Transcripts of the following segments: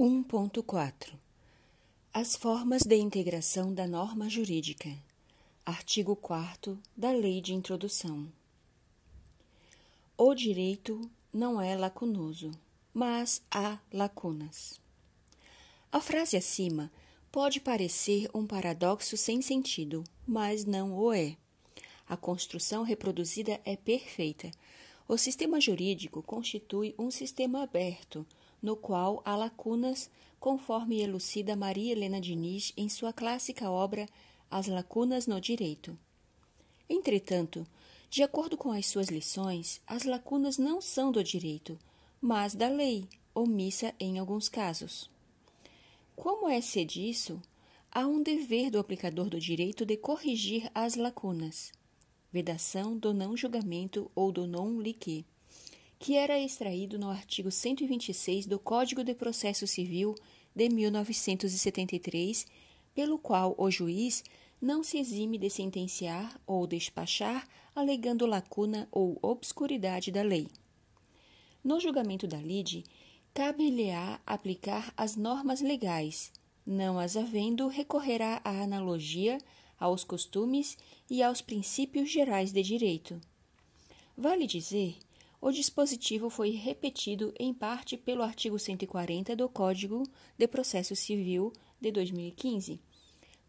1.4 As formas de integração da norma jurídica. Artigo 4 da Lei de Introdução. O direito não é lacunoso, mas há lacunas. A frase acima pode parecer um paradoxo sem sentido, mas não o é. A construção reproduzida é perfeita. O sistema jurídico constitui um sistema aberto no qual há lacunas, conforme elucida Maria Helena Diniz em sua clássica obra As Lacunas no Direito. Entretanto, de acordo com as suas lições, as lacunas não são do direito, mas da lei, omissa em alguns casos. Como é ser disso, há um dever do aplicador do direito de corrigir as lacunas. Vedação do não julgamento ou do non lique que era extraído no artigo 126 do Código de Processo Civil de 1973, pelo qual o juiz não se exime de sentenciar ou despachar alegando lacuna ou obscuridade da lei. No julgamento da lide, cabe-lhe-á aplicar as normas legais, não as havendo, recorrerá à analogia, aos costumes e aos princípios gerais de direito. Vale dizer o dispositivo foi repetido em parte pelo artigo 140 do Código de Processo Civil de 2015,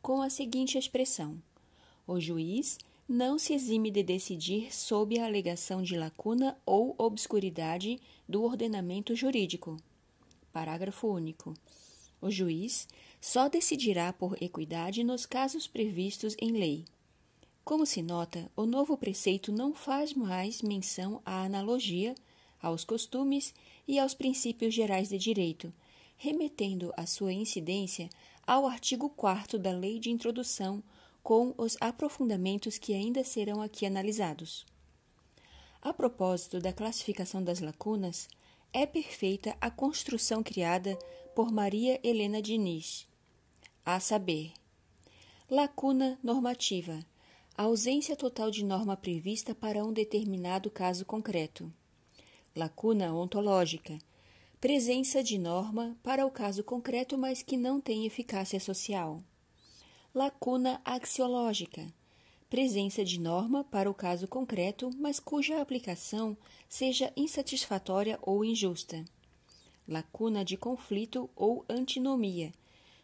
com a seguinte expressão: O juiz não se exime de decidir sob a alegação de lacuna ou obscuridade do ordenamento jurídico. Parágrafo único. O juiz só decidirá por equidade nos casos previstos em lei. Como se nota, o novo preceito não faz mais menção à analogia, aos costumes e aos princípios gerais de direito, remetendo a sua incidência ao artigo 4 da Lei de Introdução, com os aprofundamentos que ainda serão aqui analisados. A propósito da classificação das lacunas, é perfeita a construção criada por Maria Helena Diniz, a saber, lacuna normativa a ausência total de norma prevista para um determinado caso concreto. Lacuna ontológica. Presença de norma para o caso concreto, mas que não tem eficácia social. Lacuna axiológica. Presença de norma para o caso concreto, mas cuja aplicação seja insatisfatória ou injusta. Lacuna de conflito ou antinomia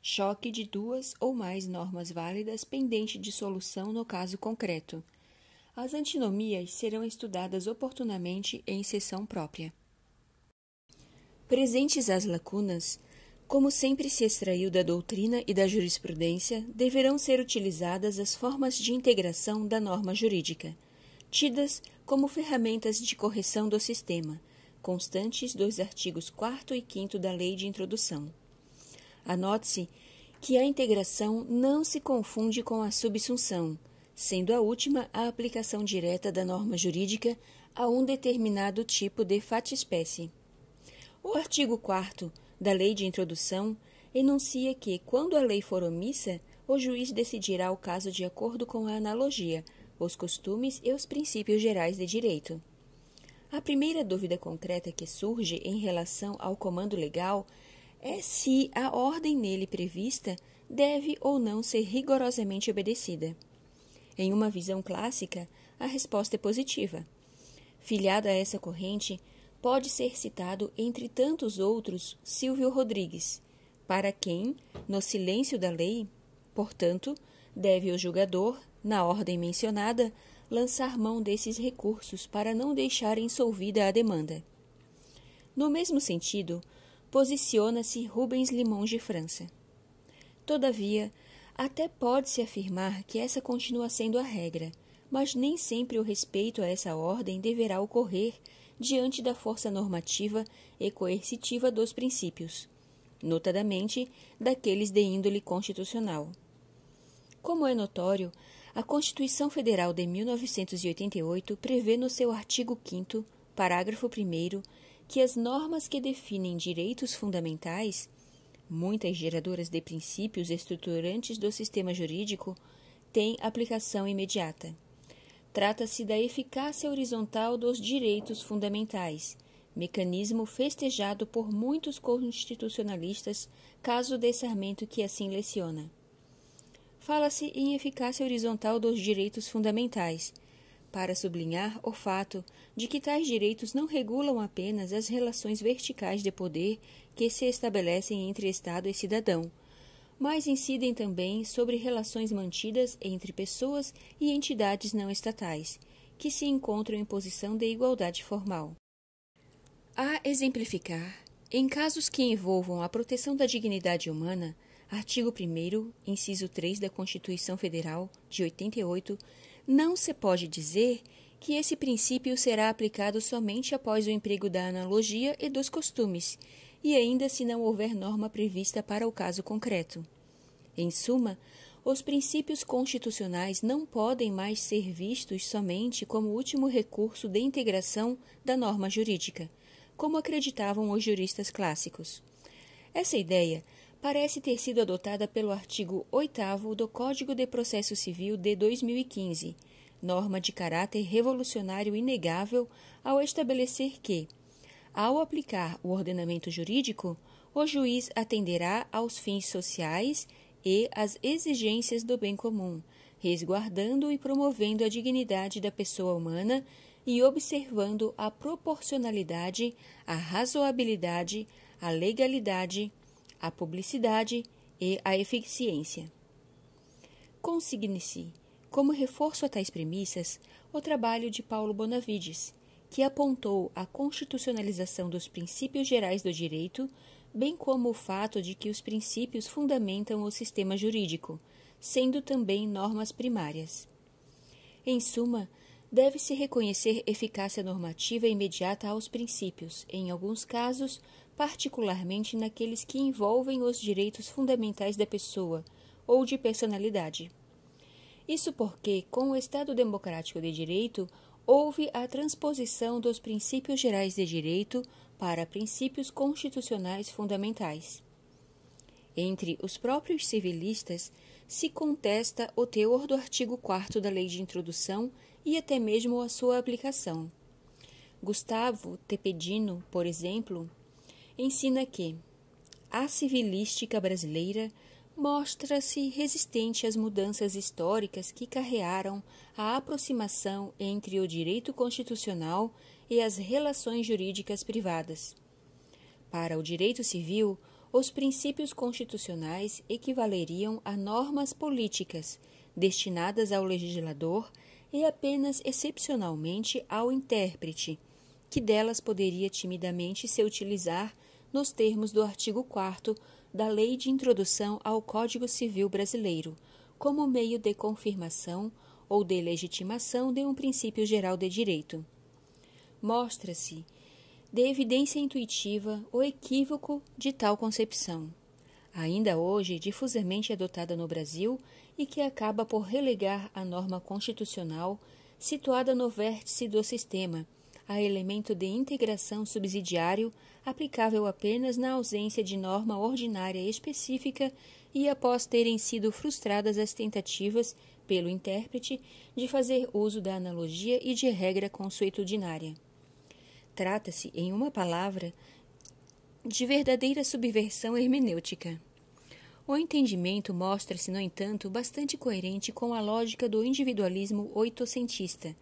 choque de duas ou mais normas válidas pendente de solução no caso concreto. As antinomias serão estudadas oportunamente em sessão própria. Presentes as lacunas, como sempre se extraiu da doutrina e da jurisprudência, deverão ser utilizadas as formas de integração da norma jurídica, tidas como ferramentas de correção do sistema, constantes dos artigos 4 e 5 da Lei de Introdução. Anote-se que a integração não se confunde com a subsunção, sendo a última a aplicação direta da norma jurídica a um determinado tipo de espécie. O artigo 4 da Lei de Introdução enuncia que, quando a lei for omissa, o juiz decidirá o caso de acordo com a analogia, os costumes e os princípios gerais de direito. A primeira dúvida concreta que surge em relação ao comando legal é se a ordem nele prevista deve ou não ser rigorosamente obedecida. Em uma visão clássica, a resposta é positiva. Filiado a essa corrente, pode ser citado, entre tantos outros, Silvio Rodrigues, para quem, no silêncio da lei, portanto, deve o julgador, na ordem mencionada, lançar mão desses recursos para não deixar insolvida a demanda. No mesmo sentido, posiciona-se Rubens limões de França. Todavia, até pode-se afirmar que essa continua sendo a regra, mas nem sempre o respeito a essa ordem deverá ocorrer diante da força normativa e coercitiva dos princípios, notadamente daqueles de índole constitucional. Como é notório, a Constituição Federal de 1988 prevê no seu artigo 5, parágrafo 1, que as normas que definem direitos fundamentais, muitas geradoras de princípios estruturantes do sistema jurídico, têm aplicação imediata. Trata-se da eficácia horizontal dos direitos fundamentais, mecanismo festejado por muitos constitucionalistas, caso Sarmento que assim leciona. Fala-se em eficácia horizontal dos direitos fundamentais para sublinhar o fato de que tais direitos não regulam apenas as relações verticais de poder que se estabelecem entre Estado e cidadão, mas incidem também sobre relações mantidas entre pessoas e entidades não estatais, que se encontram em posição de igualdade formal. A exemplificar, em casos que envolvam a proteção da dignidade humana, artigo 1, inciso 3 da Constituição Federal de 88, não se pode dizer que esse princípio será aplicado somente após o emprego da analogia e dos costumes, e ainda se não houver norma prevista para o caso concreto. Em suma, os princípios constitucionais não podem mais ser vistos somente como último recurso de integração da norma jurídica, como acreditavam os juristas clássicos. Essa ideia parece ter sido adotada pelo artigo 8 do Código de Processo Civil de 2015, norma de caráter revolucionário inegável ao estabelecer que, ao aplicar o ordenamento jurídico, o juiz atenderá aos fins sociais e às exigências do bem comum, resguardando e promovendo a dignidade da pessoa humana e observando a proporcionalidade, a razoabilidade, a legalidade, a publicidade e a eficiência. Consigne-se, como reforço a tais premissas, o trabalho de Paulo Bonavides, que apontou a constitucionalização dos princípios gerais do direito, bem como o fato de que os princípios fundamentam o sistema jurídico, sendo também normas primárias. Em suma, deve-se reconhecer eficácia normativa imediata aos princípios, em alguns casos, particularmente naqueles que envolvem os direitos fundamentais da pessoa ou de personalidade. Isso porque, com o Estado Democrático de Direito, houve a transposição dos princípios gerais de direito para princípios constitucionais fundamentais. Entre os próprios civilistas se contesta o teor do artigo 4 da Lei de Introdução e até mesmo a sua aplicação. Gustavo Tepedino, por exemplo, ensina que a civilística brasileira mostra-se resistente às mudanças históricas que carrearam a aproximação entre o direito constitucional e as relações jurídicas privadas. Para o direito civil, os princípios constitucionais equivaleriam a normas políticas destinadas ao legislador e apenas excepcionalmente ao intérprete, que delas poderia timidamente se utilizar nos termos do artigo 4 da Lei de Introdução ao Código Civil Brasileiro, como meio de confirmação ou de legitimação de um princípio geral de direito. Mostra-se de evidência intuitiva o equívoco de tal concepção, ainda hoje difusamente adotada no Brasil e que acaba por relegar a norma constitucional situada no vértice do sistema a elemento de integração subsidiário aplicável apenas na ausência de norma ordinária específica e após terem sido frustradas as tentativas, pelo intérprete, de fazer uso da analogia e de regra consuetudinária. Trata-se, em uma palavra, de verdadeira subversão hermenêutica. O entendimento mostra-se, no entanto, bastante coerente com a lógica do individualismo oitocentista,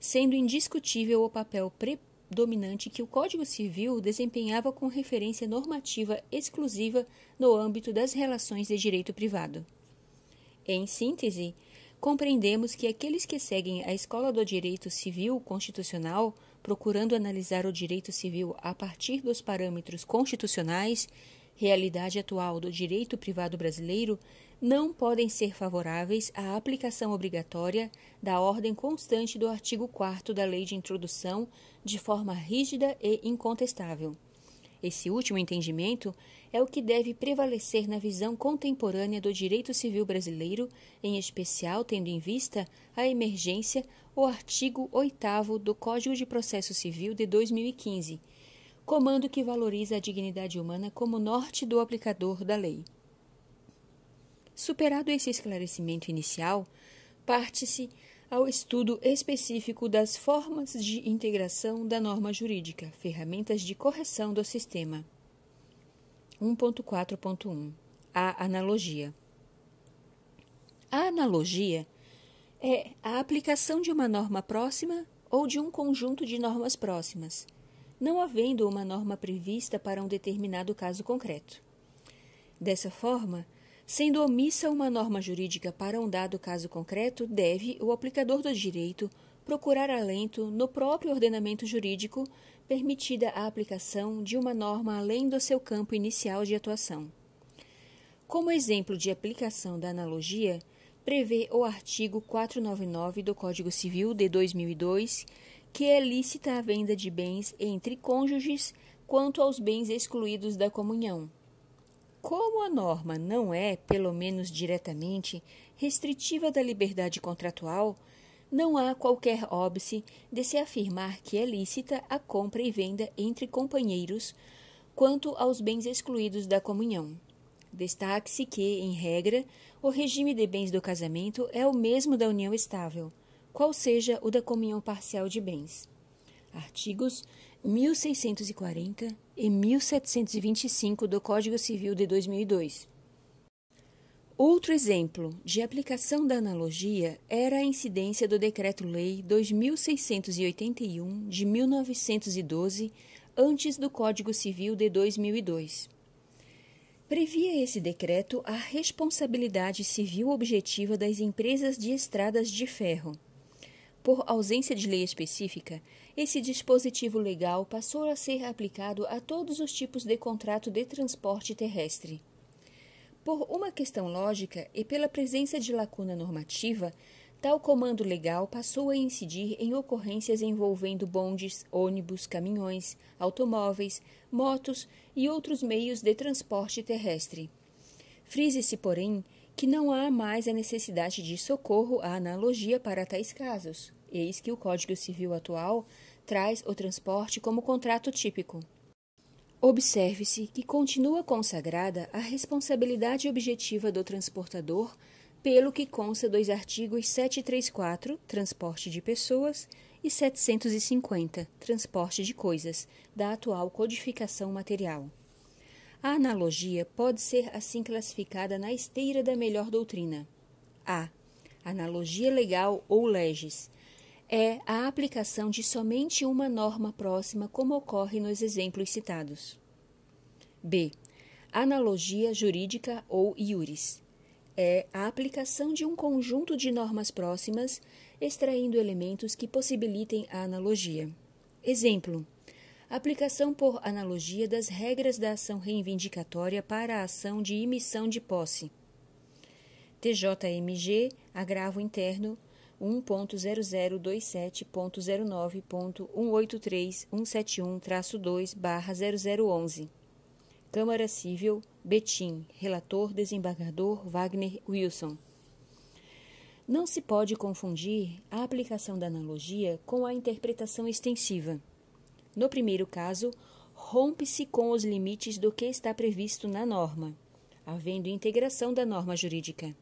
sendo indiscutível o papel predominante que o Código Civil desempenhava com referência normativa exclusiva no âmbito das relações de direito privado. Em síntese, compreendemos que aqueles que seguem a escola do direito civil constitucional, procurando analisar o direito civil a partir dos parâmetros constitucionais, realidade atual do direito privado brasileiro, não podem ser favoráveis à aplicação obrigatória da ordem constante do artigo 4 da Lei de Introdução de forma rígida e incontestável. Esse último entendimento é o que deve prevalecer na visão contemporânea do direito civil brasileiro, em especial tendo em vista a emergência o artigo 8 do Código de Processo Civil de 2015, comando que valoriza a dignidade humana como norte do aplicador da lei. Superado esse esclarecimento inicial, parte-se ao estudo específico das formas de integração da norma jurídica, ferramentas de correção do sistema. 1.4.1 A analogia. A analogia é a aplicação de uma norma próxima ou de um conjunto de normas próximas, não havendo uma norma prevista para um determinado caso concreto. Dessa forma, Sendo omissa uma norma jurídica para um dado caso concreto, deve o aplicador do direito procurar alento no próprio ordenamento jurídico permitida a aplicação de uma norma além do seu campo inicial de atuação. Como exemplo de aplicação da analogia, prevê o artigo 499 do Código Civil de 2002, que é lícita a venda de bens entre cônjuges quanto aos bens excluídos da comunhão. Como a norma não é, pelo menos diretamente, restritiva da liberdade contratual, não há qualquer óbice de se afirmar que é lícita a compra e venda entre companheiros quanto aos bens excluídos da comunhão. Destaque-se que, em regra, o regime de bens do casamento é o mesmo da união estável, qual seja o da comunhão parcial de bens. Artigos 1640 e 1725 do Código Civil de 2002. Outro exemplo de aplicação da analogia era a incidência do Decreto-Lei 2681 de 1912, antes do Código Civil de 2002. Previa esse decreto a responsabilidade civil objetiva das empresas de estradas de ferro. Por ausência de lei específica, esse dispositivo legal passou a ser aplicado a todos os tipos de contrato de transporte terrestre. Por uma questão lógica e pela presença de lacuna normativa, tal comando legal passou a incidir em ocorrências envolvendo bondes, ônibus, caminhões, automóveis, motos e outros meios de transporte terrestre. Frise-se, porém, que não há mais a necessidade de socorro à analogia para tais casos. Eis que o Código Civil atual traz o transporte como contrato típico. Observe-se que continua consagrada a responsabilidade objetiva do transportador pelo que consta dos artigos 734, transporte de pessoas, e 750, transporte de coisas, da atual codificação material. A analogia pode ser assim classificada na esteira da melhor doutrina. A. Analogia legal ou legis é a aplicação de somente uma norma próxima, como ocorre nos exemplos citados. B. Analogia jurídica ou iuris. É a aplicação de um conjunto de normas próximas, extraindo elementos que possibilitem a analogia. Exemplo: aplicação por analogia das regras da ação reivindicatória para a ação de emissão de posse. TJMG, agravo interno 1.0027.09.183171-2-0011. Câmara Civil, Betim. Relator Desembargador Wagner Wilson. Não se pode confundir a aplicação da analogia com a interpretação extensiva. No primeiro caso, rompe-se com os limites do que está previsto na norma, havendo integração da norma jurídica.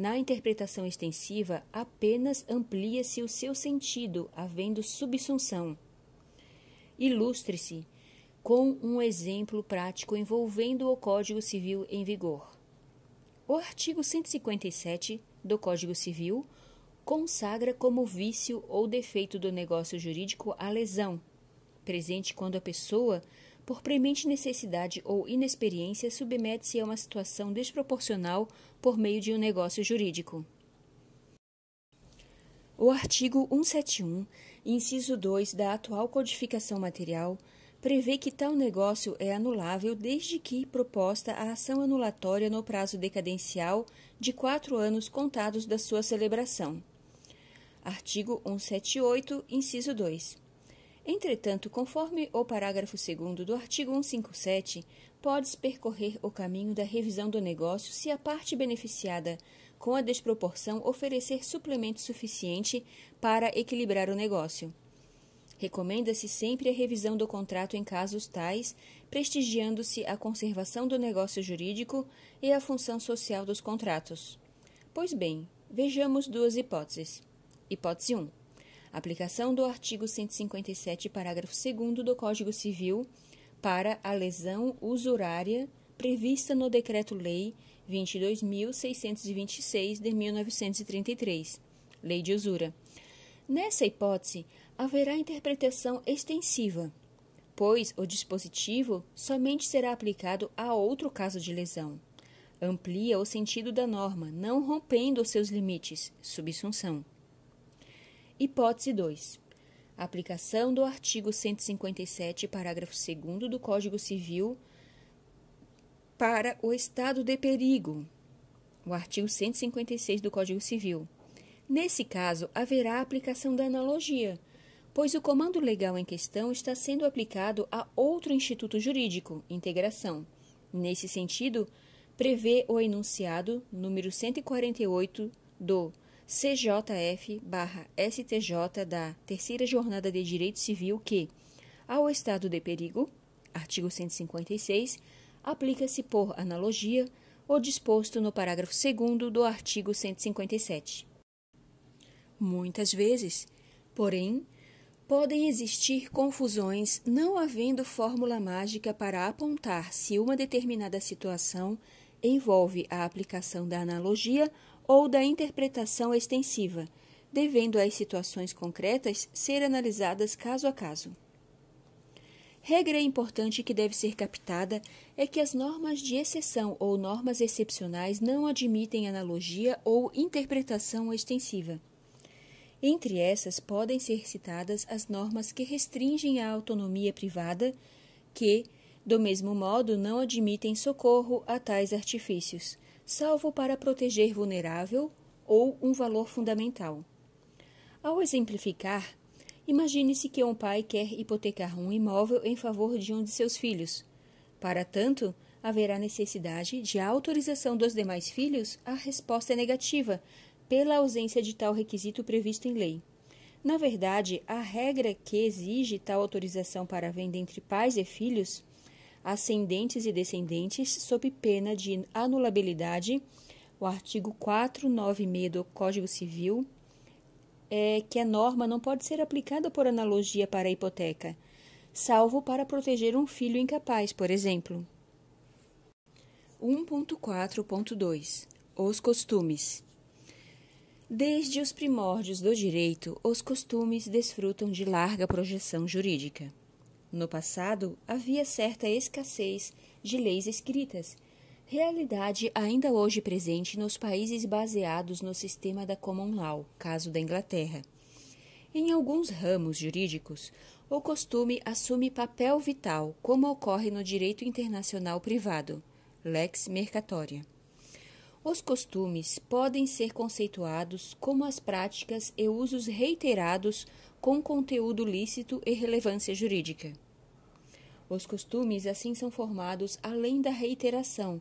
Na interpretação extensiva, apenas amplia-se o seu sentido, havendo subsunção. Ilustre-se com um exemplo prático envolvendo o Código Civil em vigor. O artigo 157 do Código Civil consagra como vício ou defeito do negócio jurídico a lesão, presente quando a pessoa por premente necessidade ou inexperiência, submete-se a uma situação desproporcional por meio de um negócio jurídico. O artigo 171, inciso 2 da atual codificação material, prevê que tal negócio é anulável desde que proposta a ação anulatória no prazo decadencial de quatro anos contados da sua celebração. Artigo 178, inciso 2. Entretanto, conforme o parágrafo 2 do artigo 157, podes percorrer o caminho da revisão do negócio se a parte beneficiada com a desproporção oferecer suplemento suficiente para equilibrar o negócio. Recomenda-se sempre a revisão do contrato em casos tais, prestigiando-se a conservação do negócio jurídico e a função social dos contratos. Pois bem, vejamos duas hipóteses. Hipótese 1. Aplicação do artigo 157, parágrafo 2 do Código Civil para a lesão usurária prevista no Decreto-Lei 22.626 de 1933, Lei de Usura. Nessa hipótese, haverá interpretação extensiva, pois o dispositivo somente será aplicado a outro caso de lesão. Amplia o sentido da norma, não rompendo os seus limites. Subsunção. Hipótese 2. Aplicação do artigo 157, parágrafo 2 do Código Civil para o estado de perigo. O artigo 156 do Código Civil. Nesse caso, haverá aplicação da analogia, pois o comando legal em questão está sendo aplicado a outro instituto jurídico, integração. Nesse sentido, prevê o enunciado número 148 do CJF-STJ da Terceira Jornada de Direito Civil que, ao estado de perigo, artigo 156, aplica-se por analogia o disposto no parágrafo 2 do artigo 157. Muitas vezes, porém, podem existir confusões não havendo fórmula mágica para apontar se uma determinada situação envolve a aplicação da analogia ou da interpretação extensiva, devendo as situações concretas ser analisadas caso a caso. Regra importante que deve ser captada é que as normas de exceção ou normas excepcionais não admitem analogia ou interpretação extensiva. Entre essas podem ser citadas as normas que restringem a autonomia privada, que, do mesmo modo, não admitem socorro a tais artifícios, salvo para proteger vulnerável ou um valor fundamental. Ao exemplificar, imagine-se que um pai quer hipotecar um imóvel em favor de um de seus filhos. Para tanto, haverá necessidade de autorização dos demais filhos? A resposta é negativa, pela ausência de tal requisito previsto em lei. Na verdade, a regra que exige tal autorização para a venda entre pais e filhos ascendentes e descendentes, sob pena de anulabilidade, o artigo 496 do Código Civil, é que a norma não pode ser aplicada por analogia para a hipoteca, salvo para proteger um filho incapaz, por exemplo. 1.4.2 Os costumes. Desde os primórdios do direito, os costumes desfrutam de larga projeção jurídica. No passado, havia certa escassez de leis escritas, realidade ainda hoje presente nos países baseados no sistema da Common Law, caso da Inglaterra. Em alguns ramos jurídicos, o costume assume papel vital, como ocorre no direito internacional privado, lex mercatoria. Os costumes podem ser conceituados como as práticas e usos reiterados com conteúdo lícito e relevância jurídica. Os costumes assim são formados além da reiteração,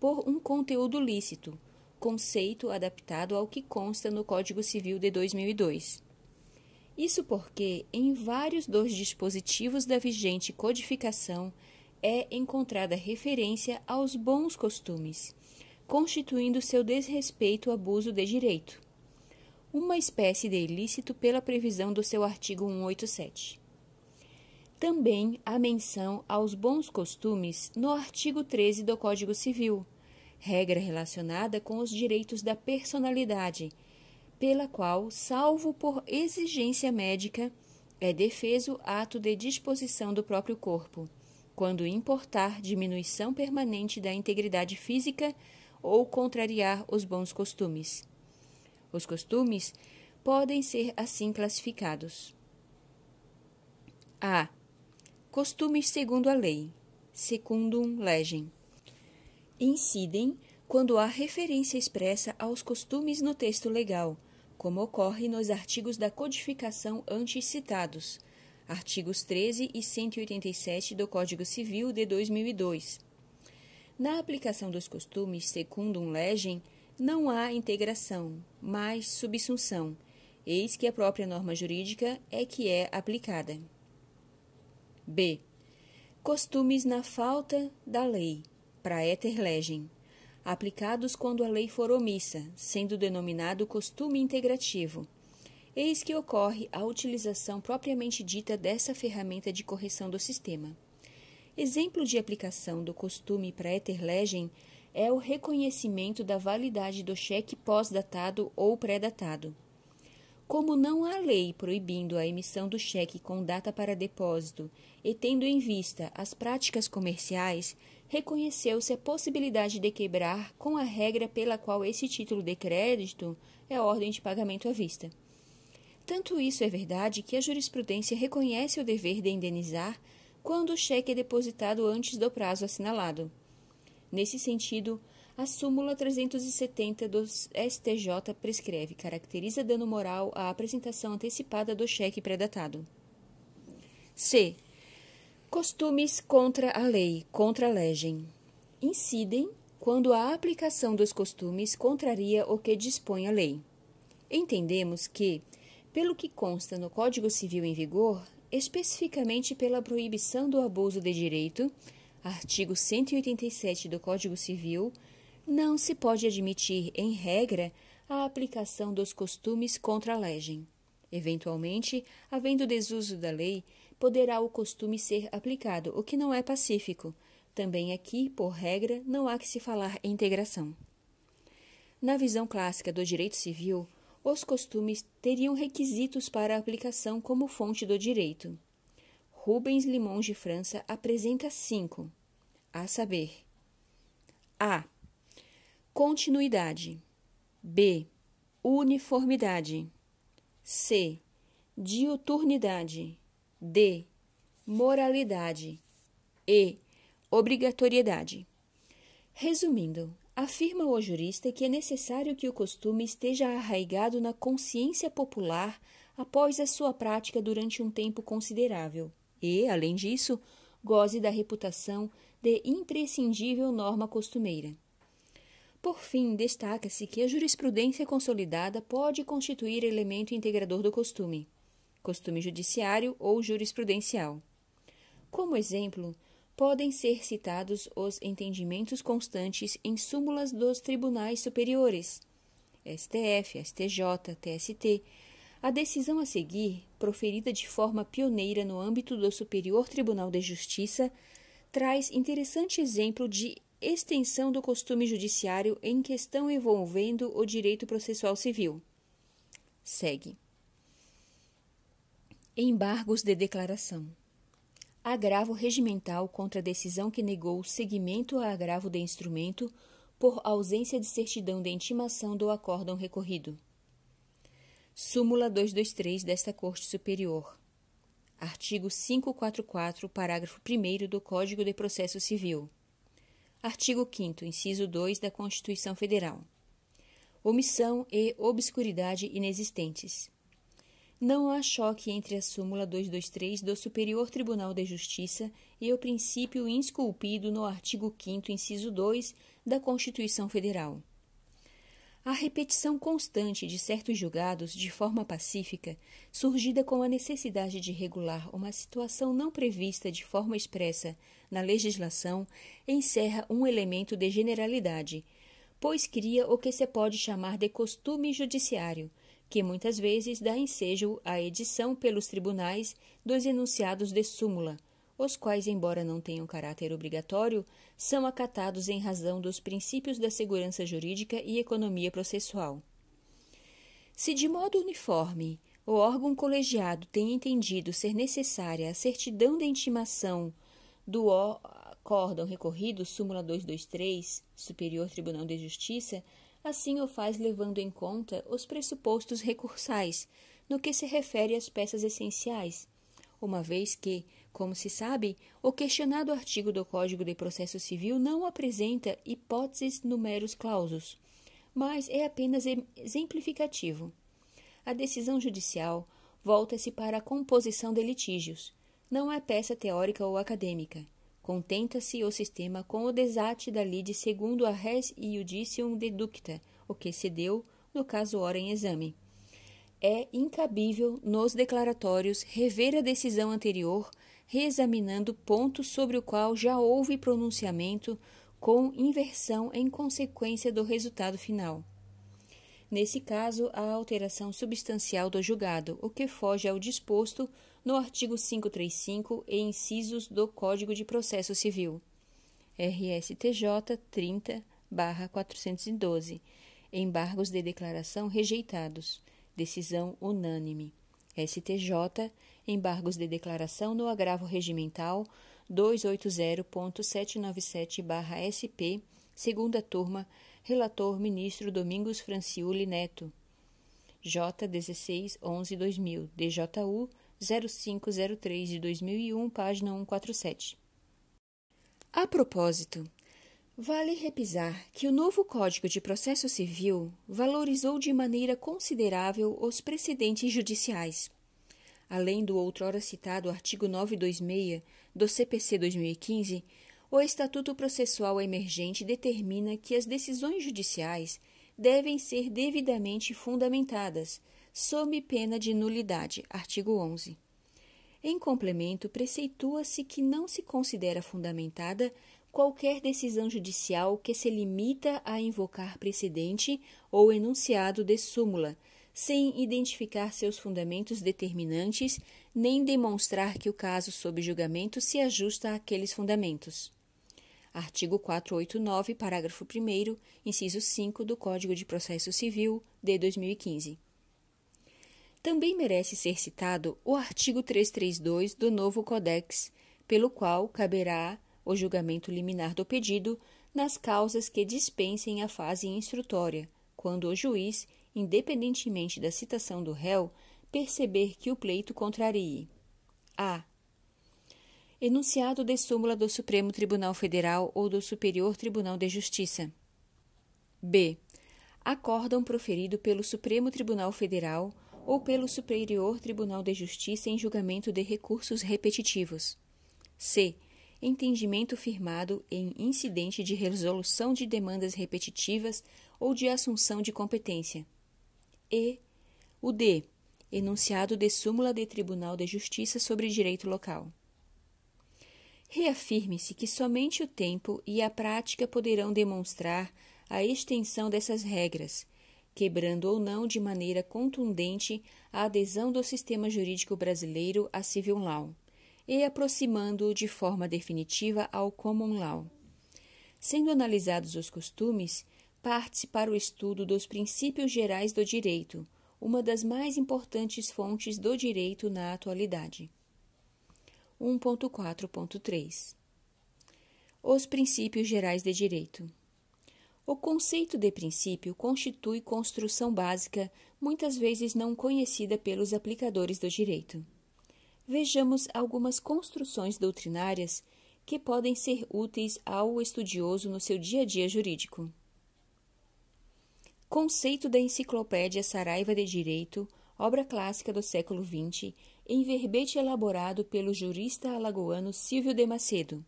por um conteúdo lícito, conceito adaptado ao que consta no Código Civil de 2002. Isso porque, em vários dos dispositivos da vigente codificação, é encontrada referência aos bons costumes, constituindo seu desrespeito ao abuso de direito uma espécie de ilícito pela previsão do seu artigo 187. Também há menção aos bons costumes no artigo 13 do Código Civil, regra relacionada com os direitos da personalidade, pela qual, salvo por exigência médica, é defeso ato de disposição do próprio corpo, quando importar diminuição permanente da integridade física ou contrariar os bons costumes. Os costumes podem ser assim classificados: a. Costumes segundo a lei, secundum legem, incidem quando há referência expressa aos costumes no texto legal, como ocorre nos artigos da codificação antes citados, artigos 13 e 187 do Código Civil de 2002. Na aplicação dos costumes secundum legem, não há integração, mas subsunção, eis que a própria norma jurídica é que é aplicada. B. Costumes na falta da lei, para legem, aplicados quando a lei for omissa, sendo denominado costume integrativo. Eis que ocorre a utilização propriamente dita dessa ferramenta de correção do sistema. Exemplo de aplicação do costume para legem é o reconhecimento da validade do cheque pós-datado ou pré-datado. Como não há lei proibindo a emissão do cheque com data para depósito e tendo em vista as práticas comerciais, reconheceu-se a possibilidade de quebrar com a regra pela qual esse título de crédito é ordem de pagamento à vista. Tanto isso é verdade que a jurisprudência reconhece o dever de indenizar quando o cheque é depositado antes do prazo assinalado. Nesse sentido, a súmula 370 do STJ prescreve caracteriza dano moral a apresentação antecipada do cheque predatado. C. Costumes contra a lei, contra a legem. Incidem quando a aplicação dos costumes contraria o que dispõe a lei. Entendemos que, pelo que consta no Código Civil em vigor, especificamente pela proibição do abuso de direito, artigo 187 do Código Civil, não se pode admitir, em regra, a aplicação dos costumes contra a legem. Eventualmente, havendo desuso da lei, poderá o costume ser aplicado, o que não é pacífico. Também aqui, por regra, não há que se falar em integração. Na visão clássica do direito civil, os costumes teriam requisitos para a aplicação como fonte do direito. Rubens Limon de França apresenta cinco, a saber: A. Continuidade. B. Uniformidade. C. Dioturnidade. D. Moralidade. E. Obrigatoriedade. Resumindo, afirma o jurista que é necessário que o costume esteja arraigado na consciência popular após a sua prática durante um tempo considerável e, além disso, goze da reputação de imprescindível norma costumeira. Por fim, destaca-se que a jurisprudência consolidada pode constituir elemento integrador do costume, costume judiciário ou jurisprudencial. Como exemplo, podem ser citados os entendimentos constantes em súmulas dos tribunais superiores, STF, STJ, TST, a decisão a seguir, proferida de forma pioneira no âmbito do Superior Tribunal de Justiça, traz interessante exemplo de extensão do costume judiciário em questão envolvendo o direito processual civil. Segue. Embargos de declaração. Agravo regimental contra a decisão que negou seguimento a agravo de instrumento por ausência de certidão de intimação do acórdão recorrido. Súmula 223 desta Corte Superior. Artigo 544, parágrafo 1 do Código de Processo Civil. Artigo 5 inciso 2 da Constituição Federal. Omissão e obscuridade inexistentes. Não há choque entre a súmula 223 do Superior Tribunal de Justiça e o princípio insculpido no artigo 5 inciso 2 da Constituição Federal. A repetição constante de certos julgados de forma pacífica, surgida com a necessidade de regular uma situação não prevista de forma expressa na legislação, encerra um elemento de generalidade, pois cria o que se pode chamar de costume judiciário, que muitas vezes dá ensejo à edição pelos tribunais dos enunciados de súmula os quais, embora não tenham caráter obrigatório, são acatados em razão dos princípios da segurança jurídica e economia processual. Se de modo uniforme o órgão colegiado tem entendido ser necessária a certidão da intimação do acórdão recorrido, súmula 223, Superior Tribunal de Justiça, assim o faz levando em conta os pressupostos recursais no que se refere às peças essenciais, uma vez que como se sabe, o questionado artigo do Código de Processo Civil não apresenta hipóteses numeros clausos, mas é apenas exemplificativo. A decisão judicial volta-se para a composição de litígios. Não é peça teórica ou acadêmica. Contenta-se o sistema com o desate da lide segundo a res iudicium deducta, o que se deu no caso ora em exame. É incabível nos declaratórios rever a decisão anterior reexaminando ponto sobre o qual já houve pronunciamento com inversão em consequência do resultado final. Nesse caso, a alteração substancial do julgado, o que foge ao disposto no artigo 535 e incisos do Código de Processo Civil. RSTJ 30/412. Embargos de declaração rejeitados. Decisão unânime. STJ embargos de declaração no agravo regimental 280.797-SP, segunda turma, relator ministro Domingos Franciuli Neto. J 1611-2000, DJU 0503 de 2001, página 147. A propósito, Vale repisar que o novo Código de Processo Civil valorizou de maneira considerável os precedentes judiciais, além do outrora citado artigo 926 do CPC 2015, o Estatuto Processual Emergente determina que as decisões judiciais devem ser devidamente fundamentadas, sob pena de nulidade, artigo 11. Em complemento, preceitua-se que não se considera fundamentada qualquer decisão judicial que se limita a invocar precedente ou enunciado de súmula, sem identificar seus fundamentos determinantes nem demonstrar que o caso sob julgamento se ajusta àqueles fundamentos. Artigo 489, parágrafo 1, inciso 5 do Código de Processo Civil de 2015. Também merece ser citado o artigo 332 do novo Codex, pelo qual caberá o julgamento liminar do pedido nas causas que dispensem a fase instrutória, quando o juiz independentemente da citação do réu, perceber que o pleito contrarie. A. Enunciado de súmula do Supremo Tribunal Federal ou do Superior Tribunal de Justiça. B. Acórdão proferido pelo Supremo Tribunal Federal ou pelo Superior Tribunal de Justiça em julgamento de recursos repetitivos. C. Entendimento firmado em incidente de resolução de demandas repetitivas ou de assunção de competência. E o D. Enunciado de súmula de Tribunal de Justiça sobre Direito Local. Reafirme-se que somente o tempo e a prática poderão demonstrar a extensão dessas regras, quebrando ou não de maneira contundente a adesão do sistema jurídico brasileiro à civil law e aproximando-o de forma definitiva ao common law. Sendo analisados os costumes, parte para o estudo dos princípios gerais do direito, uma das mais importantes fontes do direito na atualidade. 1.4.3 Os princípios gerais de direito. O conceito de princípio constitui construção básica, muitas vezes não conhecida pelos aplicadores do direito. Vejamos algumas construções doutrinárias que podem ser úteis ao estudioso no seu dia a dia jurídico. Conceito da Enciclopédia Saraiva de Direito, obra clássica do século XX, em verbete elaborado pelo jurista alagoano Silvio de Macedo.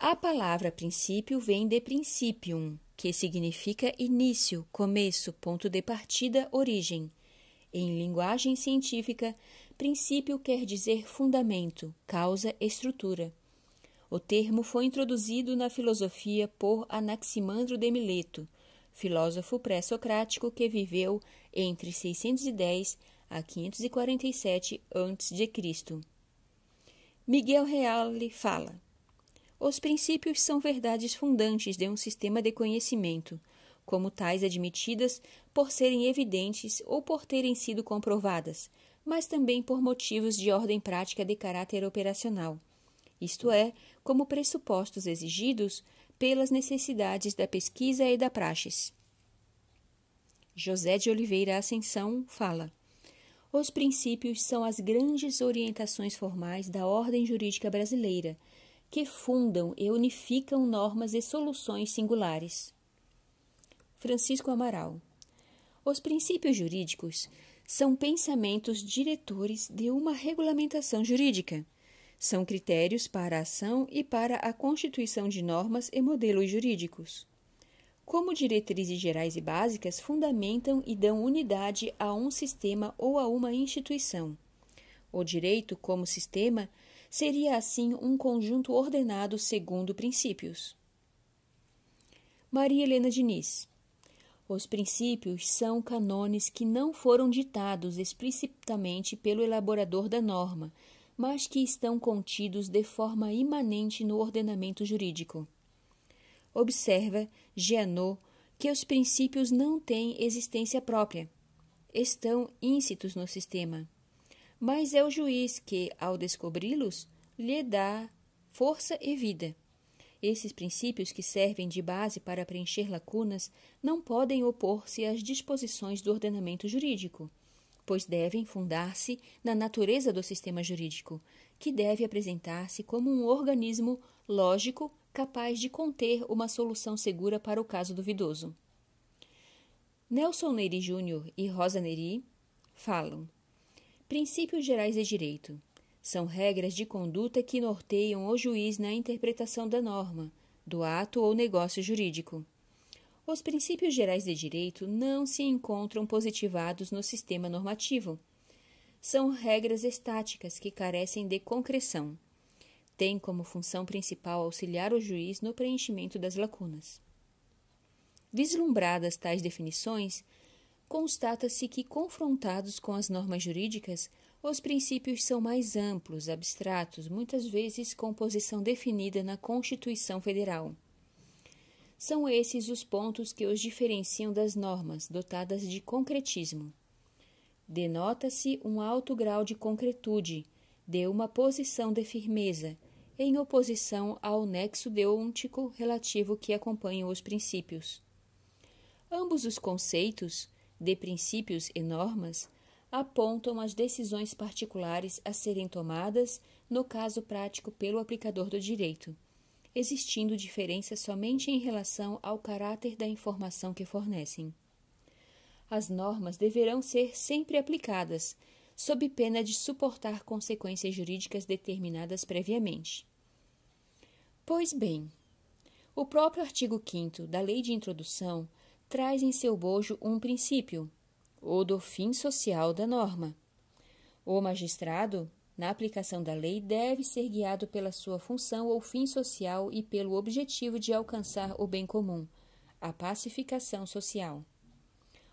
A palavra princípio vem de principium, que significa início, começo, ponto de partida, origem. Em linguagem científica, princípio quer dizer fundamento, causa, estrutura. O termo foi introduzido na filosofia por Anaximandro de Mileto, filósofo pré-socrático que viveu entre 610 a 547 a.C. Miguel Real fala: Os princípios são verdades fundantes de um sistema de conhecimento, como tais admitidas por serem evidentes ou por terem sido comprovadas, mas também por motivos de ordem prática de caráter operacional. Isto é, como pressupostos exigidos pelas necessidades da pesquisa e da praxis. José de Oliveira Ascensão fala: Os princípios são as grandes orientações formais da ordem jurídica brasileira, que fundam e unificam normas e soluções singulares. Francisco Amaral. Os princípios jurídicos são pensamentos diretores de uma regulamentação jurídica são critérios para a ação e para a constituição de normas e modelos jurídicos. Como diretrizes gerais e básicas, fundamentam e dão unidade a um sistema ou a uma instituição. O direito, como sistema, seria assim um conjunto ordenado segundo princípios. Maria Helena Diniz. Os princípios são canones que não foram ditados explicitamente pelo elaborador da norma, mas que estão contidos de forma imanente no ordenamento jurídico. Observa Gianot que os princípios não têm existência própria, estão íncitos no sistema. Mas é o juiz que, ao descobri-los, lhe dá força e vida. Esses princípios que servem de base para preencher lacunas não podem opor-se às disposições do ordenamento jurídico pois devem fundar-se na natureza do sistema jurídico, que deve apresentar-se como um organismo lógico capaz de conter uma solução segura para o caso duvidoso. Nelson Neri Júnior e Rosa Neri falam: Princípios gerais de direito são regras de conduta que norteiam o juiz na interpretação da norma, do ato ou negócio jurídico os princípios gerais de direito não se encontram positivados no sistema normativo. São regras estáticas que carecem de concreção. Tem como função principal auxiliar o juiz no preenchimento das lacunas. Vislumbradas tais definições, constata-se que, confrontados com as normas jurídicas, os princípios são mais amplos, abstratos, muitas vezes com posição definida na Constituição Federal. São esses os pontos que os diferenciam das normas dotadas de concretismo. Denota-se um alto grau de concretude, de uma posição de firmeza, em oposição ao nexo deôntico relativo que acompanha os princípios. Ambos os conceitos, de princípios e normas, apontam as decisões particulares a serem tomadas no caso prático pelo aplicador do direito existindo diferenças somente em relação ao caráter da informação que fornecem. As normas deverão ser sempre aplicadas, sob pena de suportar consequências jurídicas determinadas previamente. Pois bem, o próprio artigo 5 da Lei de Introdução traz em seu bojo um princípio, o do fim social da norma. O magistrado na aplicação da lei deve ser guiado pela sua função ou fim social e pelo objetivo de alcançar o bem comum, a pacificação social.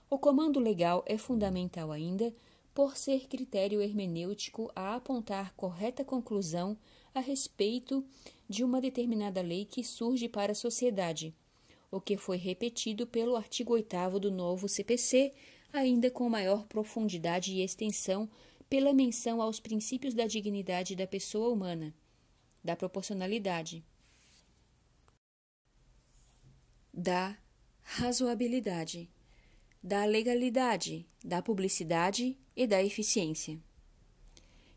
O comando legal é fundamental ainda por ser critério hermenêutico a apontar correta conclusão a respeito de uma determinada lei que surge para a sociedade, o que foi repetido pelo artigo 8 do novo CPC, ainda com maior profundidade e extensão pela menção aos princípios da dignidade da pessoa humana, da proporcionalidade, da razoabilidade, da legalidade, da publicidade e da eficiência.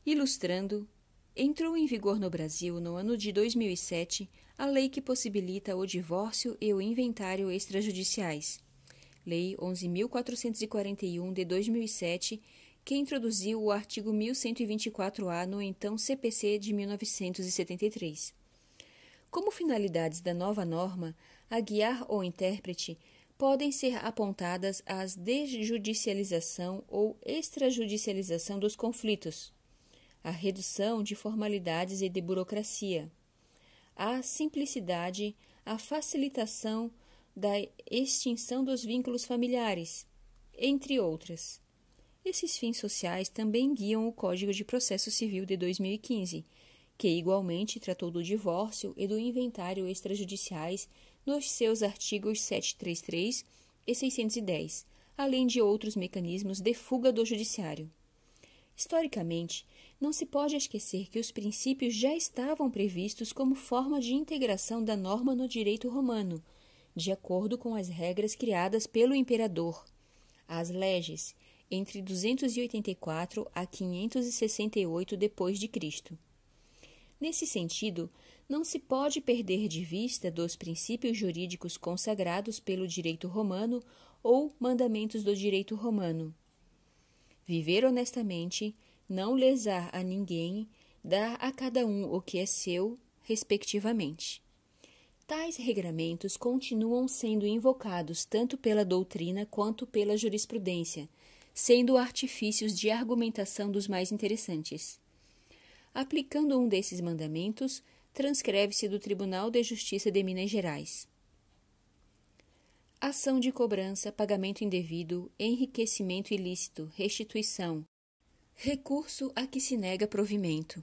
Ilustrando, entrou em vigor no Brasil no ano de 2007 a lei que possibilita o divórcio e o inventário extrajudiciais. Lei 11.441 de 2007 que introduziu o artigo 1124-A no então CPC de 1973. Como finalidades da nova norma, a guiar ou intérprete, podem ser apontadas as desjudicialização ou extrajudicialização dos conflitos, a redução de formalidades e de burocracia, a simplicidade, a facilitação da extinção dos vínculos familiares, entre outras. Esses fins sociais também guiam o Código de Processo Civil de 2015, que igualmente tratou do divórcio e do inventário extrajudiciais nos seus artigos 733 e 610, além de outros mecanismos de fuga do judiciário. Historicamente, não se pode esquecer que os princípios já estavam previstos como forma de integração da norma no direito romano, de acordo com as regras criadas pelo imperador. As leges, entre 284 a 568 depois de Cristo. Nesse sentido, não se pode perder de vista dos princípios jurídicos consagrados pelo direito romano ou mandamentos do direito romano. Viver honestamente, não lesar a ninguém, dar a cada um o que é seu, respectivamente. Tais regramentos continuam sendo invocados tanto pela doutrina quanto pela jurisprudência, sendo artifícios de argumentação dos mais interessantes. Aplicando um desses mandamentos, transcreve-se do Tribunal de Justiça de Minas Gerais. Ação de cobrança, pagamento indevido, enriquecimento ilícito, restituição. Recurso a que se nega provimento.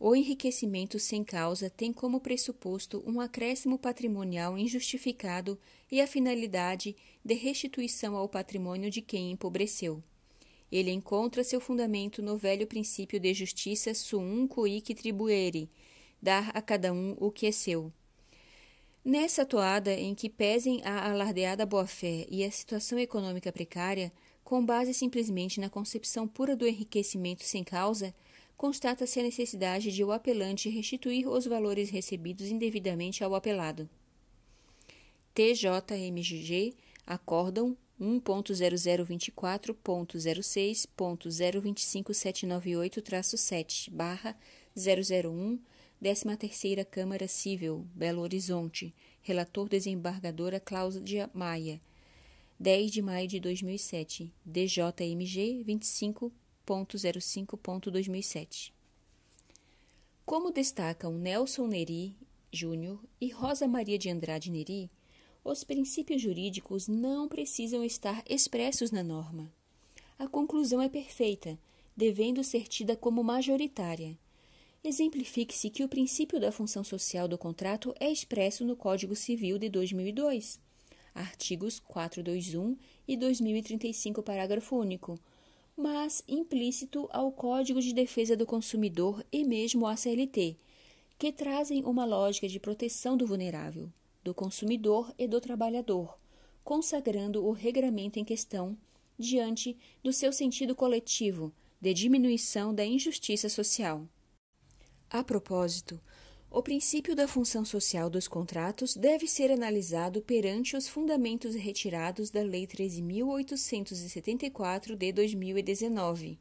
O enriquecimento sem causa tem como pressuposto um acréscimo patrimonial injustificado e a finalidade de restituição ao patrimônio de quem empobreceu. Ele encontra seu fundamento no velho princípio de justiça suum cuic tribuere, dar a cada um o que é seu. Nessa toada em que pesem a alardeada boa-fé e a situação econômica precária, com base simplesmente na concepção pura do enriquecimento sem causa, constata-se a necessidade de o apelante restituir os valores recebidos indevidamente ao apelado. TJMG, Acórdão 1.0024.06.025798-7 barra 001, 13ª Câmara Cível, Belo Horizonte, relator desembargadora Cláudia Maia, 10 de maio de 2007, DJMG 25.05.2007. Como destacam Nelson Neri Júnior e Rosa Maria de Andrade Neri, os princípios jurídicos não precisam estar expressos na norma. A conclusão é perfeita, devendo ser tida como majoritária. Exemplifique-se que o princípio da função social do contrato é expresso no Código Civil de 2002, artigos 421 e 2035, parágrafo único, mas implícito ao Código de Defesa do Consumidor e mesmo à CLT, que trazem uma lógica de proteção do vulnerável do consumidor e do trabalhador, consagrando o regramento em questão diante do seu sentido coletivo de diminuição da injustiça social. A propósito, o princípio da função social dos contratos deve ser analisado perante os fundamentos retirados da Lei 13.874 de 2019,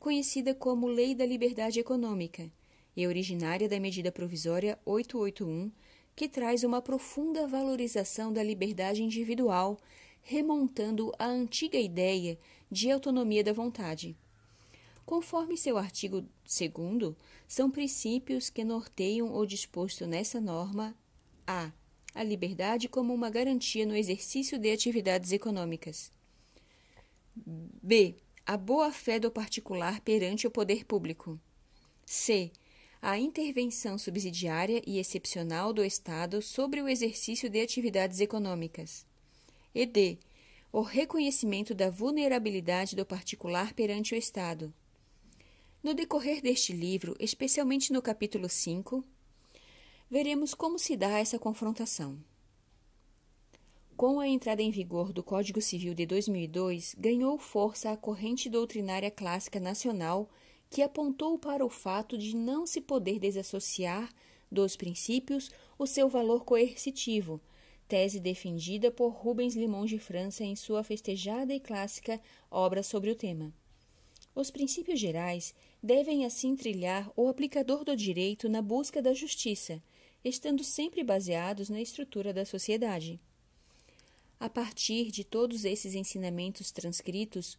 conhecida como Lei da Liberdade Econômica e originária da medida provisória 881 que traz uma profunda valorização da liberdade individual, remontando à antiga ideia de autonomia da vontade. Conforme seu artigo 2, são princípios que norteiam o disposto nessa norma a. A liberdade como uma garantia no exercício de atividades econômicas. B. A boa-fé do particular perante o poder público. C a intervenção subsidiária e excepcional do Estado sobre o exercício de atividades econômicas. E D. O reconhecimento da vulnerabilidade do particular perante o Estado. No decorrer deste livro, especialmente no capítulo 5, veremos como se dá essa confrontação. Com a entrada em vigor do Código Civil de 2002, ganhou força a corrente doutrinária clássica nacional que apontou para o fato de não se poder desassociar dos princípios o seu valor coercitivo, tese defendida por Rubens Limon de França em sua festejada e clássica obra sobre o tema. Os princípios gerais devem assim trilhar o aplicador do direito na busca da justiça, estando sempre baseados na estrutura da sociedade. A partir de todos esses ensinamentos transcritos,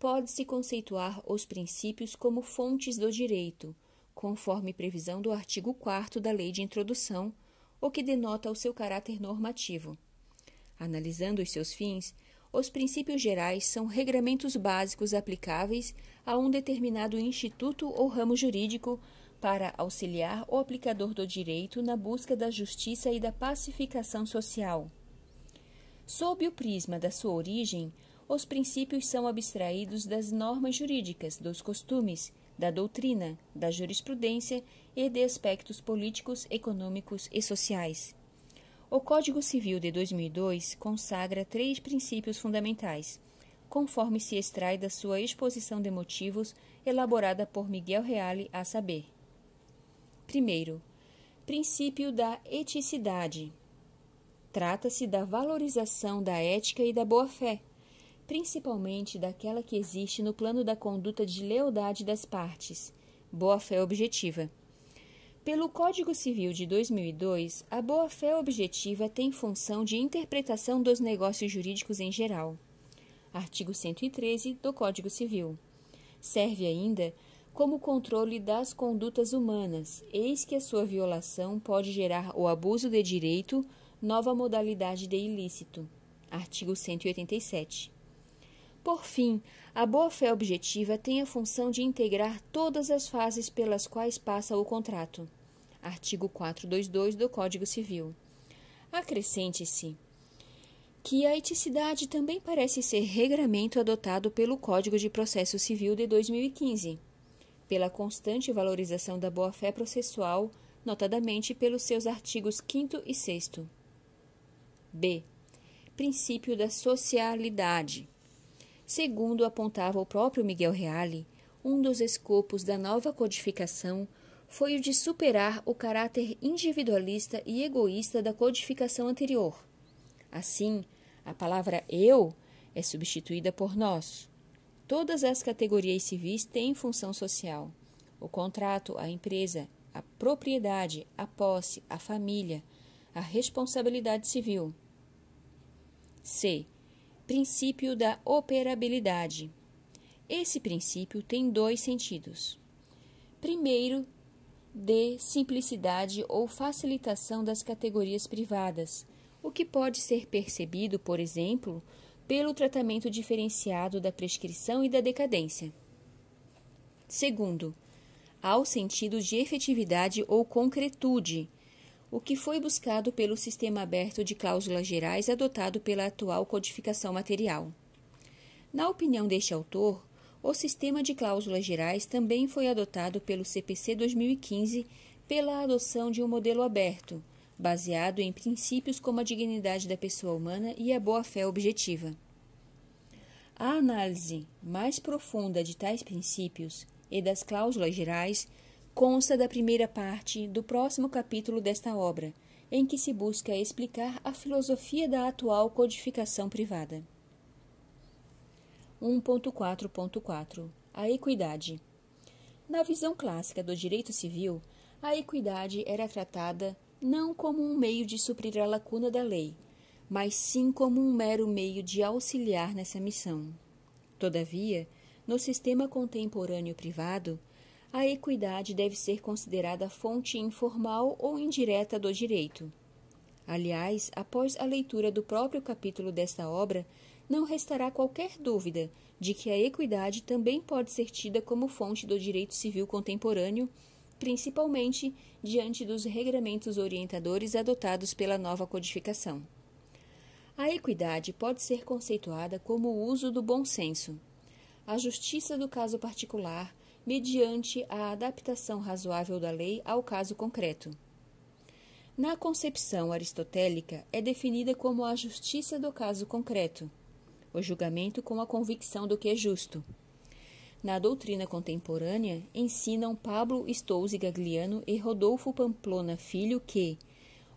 pode-se conceituar os princípios como fontes do direito, conforme previsão do artigo 4 da Lei de Introdução, o que denota o seu caráter normativo. Analisando os seus fins, os princípios gerais são regramentos básicos aplicáveis a um determinado instituto ou ramo jurídico para auxiliar o aplicador do direito na busca da justiça e da pacificação social. Sob o prisma da sua origem, os princípios são abstraídos das normas jurídicas, dos costumes, da doutrina, da jurisprudência e de aspectos políticos, econômicos e sociais. O Código Civil de 2002 consagra três princípios fundamentais, conforme se extrai da sua exposição de motivos elaborada por Miguel Reale, a saber: primeiro, princípio da eticidade. Trata-se da valorização da ética e da boa-fé principalmente daquela que existe no plano da conduta de lealdade das partes, boa-fé objetiva. Pelo Código Civil de 2002, a boa-fé objetiva tem função de interpretação dos negócios jurídicos em geral. Artigo 113 do Código Civil. Serve ainda como controle das condutas humanas, eis que a sua violação pode gerar o abuso de direito, nova modalidade de ilícito. Artigo 187. Por fim, a boa-fé objetiva tem a função de integrar todas as fases pelas quais passa o contrato. Artigo 422 do Código Civil. Acrescente-se que a eticidade também parece ser regramento adotado pelo Código de Processo Civil de 2015, pela constante valorização da boa-fé processual, notadamente pelos seus artigos 5 e 6. B. Princípio da socialidade. Segundo apontava o próprio Miguel Reale, um dos escopos da nova codificação foi o de superar o caráter individualista e egoísta da codificação anterior. Assim, a palavra eu é substituída por nós. Todas as categorias civis têm função social. O contrato, a empresa, a propriedade, a posse, a família, a responsabilidade civil. C. Princípio da operabilidade. Esse princípio tem dois sentidos. Primeiro, de simplicidade ou facilitação das categorias privadas, o que pode ser percebido, por exemplo, pelo tratamento diferenciado da prescrição e da decadência. Segundo, ao sentido de efetividade ou concretude, o que foi buscado pelo sistema aberto de cláusulas gerais adotado é pela atual codificação material. Na opinião deste autor, o sistema de cláusulas gerais também foi adotado pelo CPC 2015 pela adoção de um modelo aberto, baseado em princípios como a dignidade da pessoa humana e a boa-fé objetiva. A análise mais profunda de tais princípios e das cláusulas gerais consta da primeira parte do próximo capítulo desta obra, em que se busca explicar a filosofia da atual codificação privada. 1.4.4 A equidade. Na visão clássica do direito civil, a equidade era tratada não como um meio de suprir a lacuna da lei, mas sim como um mero meio de auxiliar nessa missão. Todavia, no sistema contemporâneo privado, a equidade deve ser considerada fonte informal ou indireta do direito. Aliás, após a leitura do próprio capítulo desta obra, não restará qualquer dúvida de que a equidade também pode ser tida como fonte do direito civil contemporâneo, principalmente diante dos regramentos orientadores adotados pela nova codificação. A equidade pode ser conceituada como o uso do bom senso. A justiça do caso particular mediante a adaptação razoável da lei ao caso concreto. Na concepção aristotélica, é definida como a justiça do caso concreto, o julgamento com a convicção do que é justo. Na doutrina contemporânea, ensinam Pablo Stouze Gagliano e Rodolfo Pamplona Filho que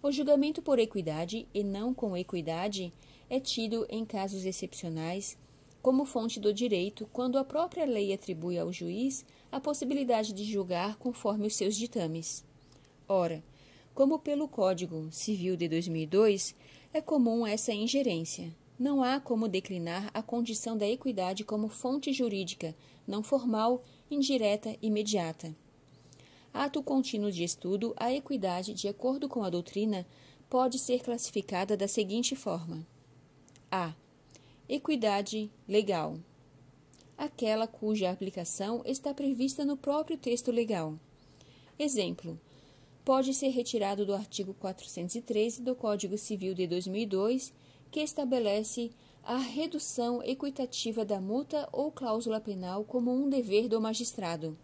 o julgamento por equidade e não com equidade é tido em casos excepcionais como fonte do direito quando a própria lei atribui ao juiz a possibilidade de julgar conforme os seus ditames. Ora, como pelo Código Civil de 2002, é comum essa ingerência. Não há como declinar a condição da equidade como fonte jurídica, não formal, indireta, imediata. Ato contínuo de estudo, a equidade, de acordo com a doutrina, pode ser classificada da seguinte forma: a Equidade legal aquela cuja aplicação está prevista no próprio texto legal. Exemplo: pode ser retirado do artigo 413 do Código Civil de 2002, que estabelece a redução equitativa da multa ou cláusula penal como um dever do magistrado.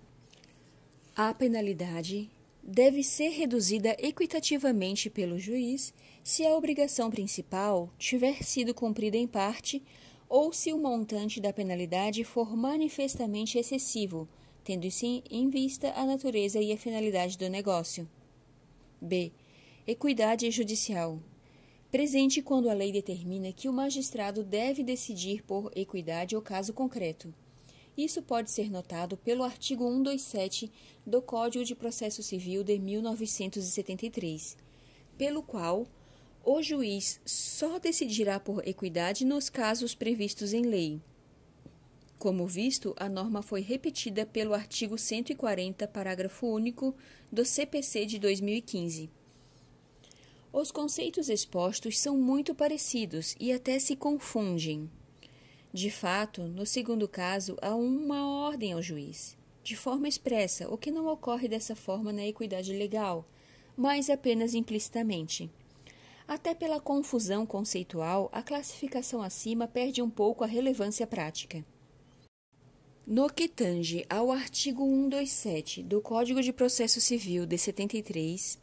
A penalidade deve ser reduzida equitativamente pelo juiz se a obrigação principal tiver sido cumprida em parte ou se o montante da penalidade for manifestamente excessivo, tendo-se em vista a natureza e a finalidade do negócio. B. Equidade judicial. Presente quando a lei determina que o magistrado deve decidir por equidade o caso concreto. Isso pode ser notado pelo artigo 127 do Código de Processo Civil de 1973, pelo qual o juiz só decidirá por equidade nos casos previstos em lei. Como visto, a norma foi repetida pelo artigo 140, parágrafo único, do CPC de 2015. Os conceitos expostos são muito parecidos e até se confundem. De fato, no segundo caso, há uma ordem ao juiz, de forma expressa, o que não ocorre dessa forma na equidade legal, mas apenas implicitamente. Até pela confusão conceitual, a classificação acima perde um pouco a relevância prática. No que tange ao artigo 127 do Código de Processo Civil de 73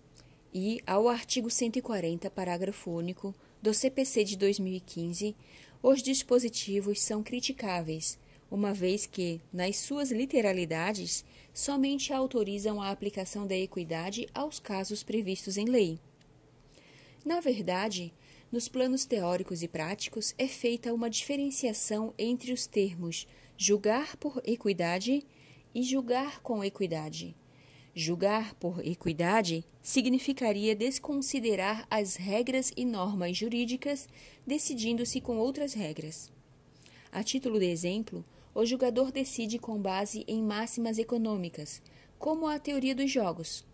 e ao artigo 140, parágrafo único, do CPC de 2015, os dispositivos são criticáveis, uma vez que, nas suas literalidades, somente autorizam a aplicação da equidade aos casos previstos em lei. Na verdade, nos planos teóricos e práticos é feita uma diferenciação entre os termos julgar por equidade e julgar com equidade. Julgar por equidade significaria desconsiderar as regras e normas jurídicas, decidindo-se com outras regras. A título de exemplo, o julgador decide com base em máximas econômicas, como a teoria dos jogos.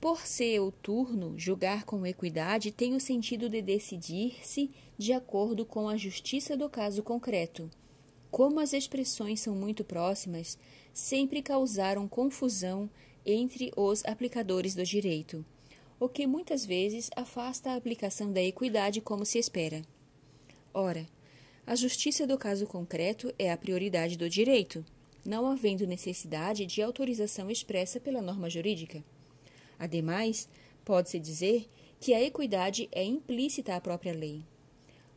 Por ser o turno, julgar com equidade tem o sentido de decidir-se de acordo com a justiça do caso concreto. Como as expressões são muito próximas, sempre causaram confusão entre os aplicadores do direito, o que muitas vezes afasta a aplicação da equidade como se espera. Ora, a justiça do caso concreto é a prioridade do direito, não havendo necessidade de autorização expressa pela norma jurídica. Ademais, pode-se dizer que a equidade é implícita à própria lei.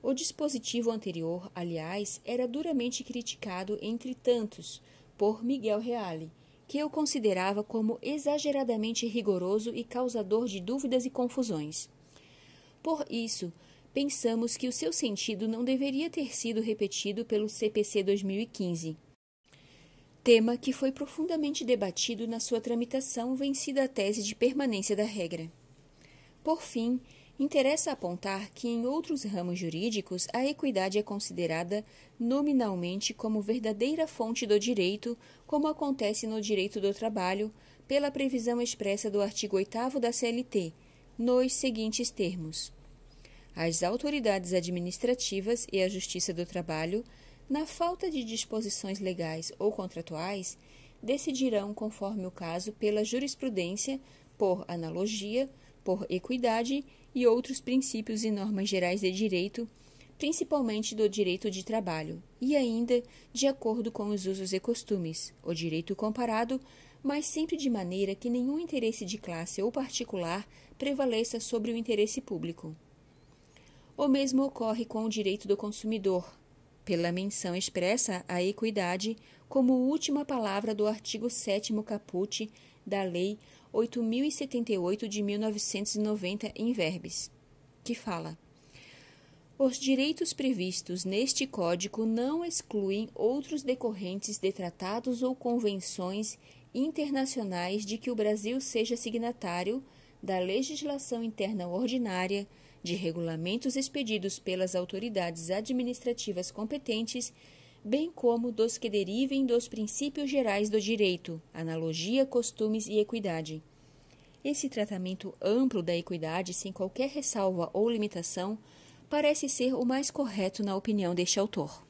O dispositivo anterior, aliás, era duramente criticado entre tantos por Miguel Reale, que eu considerava como exageradamente rigoroso e causador de dúvidas e confusões. Por isso, pensamos que o seu sentido não deveria ter sido repetido pelo CPC 2015 tema que foi profundamente debatido na sua tramitação, vencida a tese de permanência da regra. Por fim, interessa apontar que em outros ramos jurídicos a equidade é considerada nominalmente como verdadeira fonte do direito, como acontece no direito do trabalho, pela previsão expressa do artigo 8 da CLT, nos seguintes termos: As autoridades administrativas e a Justiça do Trabalho na falta de disposições legais ou contratuais, decidirão, conforme o caso, pela jurisprudência, por analogia, por equidade e outros princípios e normas gerais de direito, principalmente do direito de trabalho, e ainda de acordo com os usos e costumes, o direito comparado, mas sempre de maneira que nenhum interesse de classe ou particular prevaleça sobre o interesse público. O mesmo ocorre com o direito do consumidor, pela menção expressa à equidade como última palavra do artigo 7 caput da Lei 8078 de 1990 em Verbes, que fala: Os direitos previstos neste código não excluem outros decorrentes de tratados ou convenções internacionais de que o Brasil seja signatário da legislação interna ordinária de regulamentos expedidos pelas autoridades administrativas competentes, bem como dos que derivem dos princípios gerais do direito, analogia, costumes e equidade. Esse tratamento amplo da equidade, sem qualquer ressalva ou limitação, parece ser o mais correto na opinião deste autor.